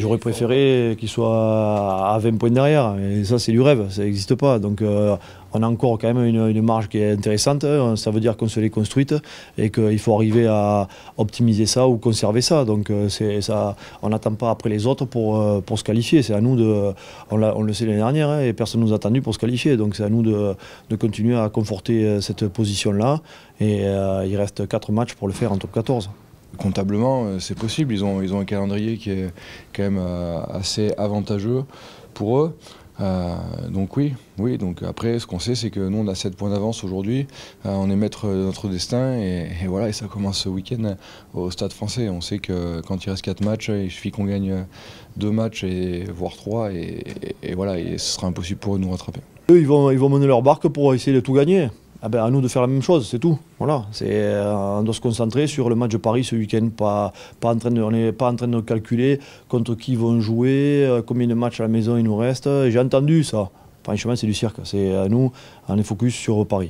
J'aurais préféré qu'il soit à 20 points derrière. Et ça, c'est du rêve, ça n'existe pas. Donc, euh, on a encore quand même une, marge qui est intéressante. Hein. Ça veut dire qu'on se l'est construite et qu'il faut arriver à optimiser ça ou conserver ça. Donc, euh, ça, on n'attend pas après les autres pour, euh, pour se qualifier. C'est à nous de. On, le sait l'année dernière hein, et personne ne nous a attendu pour se qualifier. Donc, c'est à nous de, continuer à conforter cette position-là. Et il reste 4 matchs pour le faire en top 14 comptablement, euh, c'est possible. Ils ont, ils ont un calendrier qui est quand même euh, assez avantageux pour eux. Euh, donc oui, oui. Donc après, ce qu'on sait, c'est que nous, on a 7 points d'avance aujourd'hui. on est maître de notre destin et, voilà. Et ça commence ce week-end au Stade Français. On sait que quand il reste quatre matchs, il suffit qu'on gagne deux matchs et voire trois et, voilà. Et ce sera impossible pour eux de nous rattraper. Eux, ils vont, ils vont mener leur barque pour essayer de tout gagner. Ah ben, à nous de faire la même chose, c'est tout. Voilà, euh, on doit se concentrer sur le match de Paris ce week-end, pas, pas on n'est pas en train de calculer contre qui vont jouer, euh, combien de matchs à la maison il nous reste. J'ai entendu ça. Franchement, c'est du cirque. C'est à euh, nous, on est focus sur Paris.